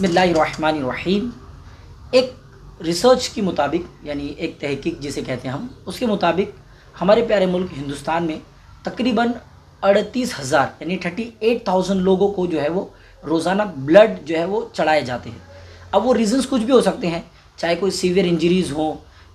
बसमीम एक रिसर्च के मुताबिक यानी एक तहकीक जिसे कहते हैं हम उसके मुताबिक हमारे प्यारे मुल्क हिंदुस्तान में तकरीबन अड़तीस हज़ार यानी थर्टी एट थाउजेंड लोगों को जो है वो रोज़ाना ब्लड जो है वो चढ़ाए जाते हैं अब वो रीज़न्स कुछ भी हो सकते हैं चाहे कोई सीवियर इंजरीज़ हो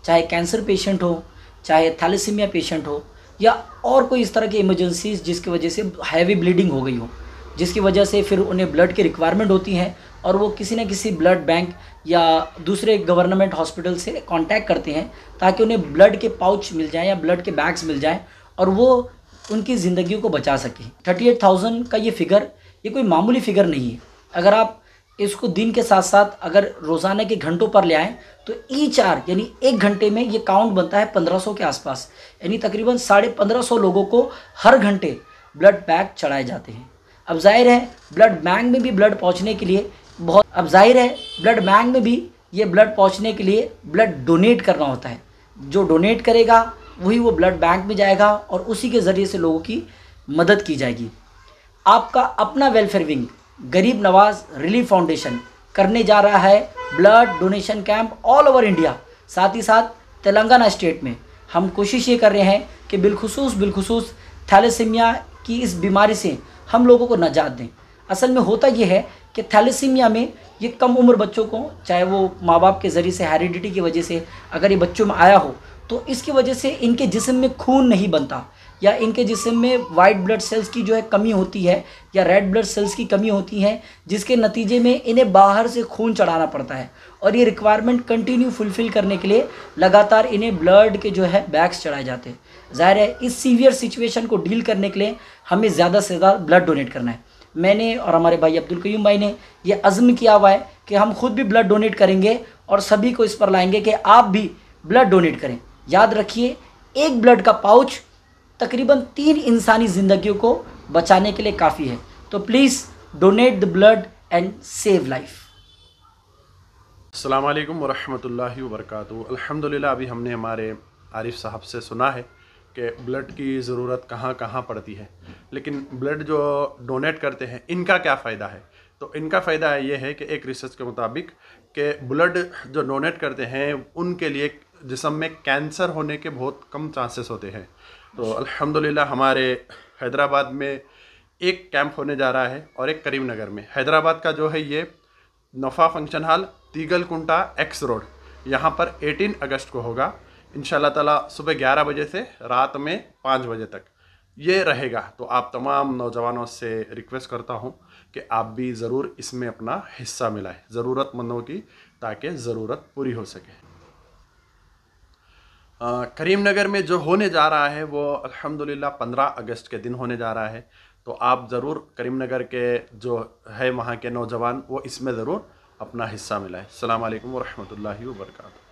चाहे कैंसर पेशेंट हो चाहे थैलेसीमिया पेशेंट हो या और कोई इस तरह की इमरजेंसीज जिसकी वजह से हैवी ब्लीडिंग हो गई हो जिसकी वजह से फिर उन्हें ब्लड की रिक्वायरमेंट होती है और वो किसी न किसी ब्लड बैंक या दूसरे गवर्नमेंट हॉस्पिटल से कांटेक्ट करते हैं ताकि उन्हें ब्लड के पाउच मिल जाएं या ब्लड के बैग्स मिल जाएं और वो उनकी ज़िंदगी को बचा सकें थर्टी एट थाउजेंड का ये फिगर ये कोई मामूली फिगर नहीं है अगर आप इसको दिन के साथ साथ अगर रोज़ाना के घंटों पर ले आएँ तो ई चार यानी एक घंटे में ये काउंट बनता है सौ के आसपास यानी तकरीबन साढ़े पंद्रह लोगों को हर घंटे ब्लड बैग चढ़ाए जाते हैं अब जाहिर है ब्लड बैंक में भी ब्लड पहुँचने के लिए बहुत अब जाहिर है ब्लड बैंक में भी ये ब्लड पहुँचने के लिए ब्लड डोनेट करना होता है जो डोनेट करेगा वही वो ब्लड बैंक में जाएगा और उसी के ज़रिए से लोगों की मदद की जाएगी आपका अपना वेलफेयर विंग गरीब नवाज रिलीफ फाउंडेशन करने जा रहा है blood donation camp all over India साथ ही साथ तेलंगाना स्टेट में हम कोशिश ये कर रहे हैं कि बिलखसूस बिलखसूस थैलेसीमिया की इस बीमारी से हम लोगों को नजात दें असल में होता यह है कि थैलेसीमिया में ये कम उम्र बच्चों को चाहे वो माँ बाप के ज़रिए से हेरिडिटी की वजह से अगर ये बच्चों में आया हो तो इसकी वजह से इनके जिसम में खून नहीं बनता या इनके जिसम में वाइट ब्लड सेल्स की जो है कमी होती है या रेड ब्लड सेल्स की कमी होती है जिसके नतीजे में इन्हें बाहर से खून चढ़ाना पड़ता है और ये रिक्वायरमेंट कंटिन्यू फुलफ़िल करने के लिए लगातार इन्हें ब्लड के जो है बैग्स चढ़ाए जाते हैं ज़ाहिर है इस सीवियर सिचुएशन को डील करने के लिए हमें ज़्यादा से ज़्यादा ब्लड डोनेट करना है मैंने और हमारे भाई अब्दुल कयूम भाई ने यह अज़म किया हुआ है कि हम खुद भी ब्लड डोनेट करेंगे और सभी को इस पर लाएंगे कि आप भी ब्लड डोनेट करें याद रखिए एक ब्लड का पाउच तकरीबन तीन इंसानी ज़िंदगियों को बचाने के लिए काफ़ी है तो please donate the blood and save life अल्लाम वरहमल वर्क अल्हम्दुलिल्लाह अभी हमने हमारे आरिफ साहब से सुना है कि ब्लड की ज़रूरत कहाँ कहाँ पड़ती है लेकिन ब्लड जो डोनेट करते हैं इनका क्या फ़ायदा है तो इनका फ़ायदा ये है कि एक रिसर्च के मुताबिक कि ब्लड जो डोनेट करते हैं उनके लिए जिसम में कैंसर होने के बहुत कम चांसेस होते हैं तो अल्हम्दुलिल्लाह हमारे हैदराबाद में एक कैंप होने जा रहा है और एक करीम नगर में हैदराबाद का जो है ये नफा फंक्शन हॉल तीगल कुंटा एक्स रोड यहाँ पर 18 अगस्त को होगा इन ताला सुबह 11 बजे से रात में 5 बजे तक ये रहेगा तो आप तमाम नौजवानों से रिक्वेस्ट करता हूँ कि आप भी ज़रूर इसमें अपना हिस्सा मिलाएं ज़रूरतमंदों की ताकि ज़रूरत पूरी हो सके करीमनगर में जो होने जा रहा है वो अल्हम्दुलिल्लाह 15 अगस्त के दिन होने जा रहा है तो आप ज़रूर करीमनगर के जो है वहाँ के नौजवान वो इसमें ज़रूर अपना हिस्सा मिलाएँ अल्लाम वरहमल वर्का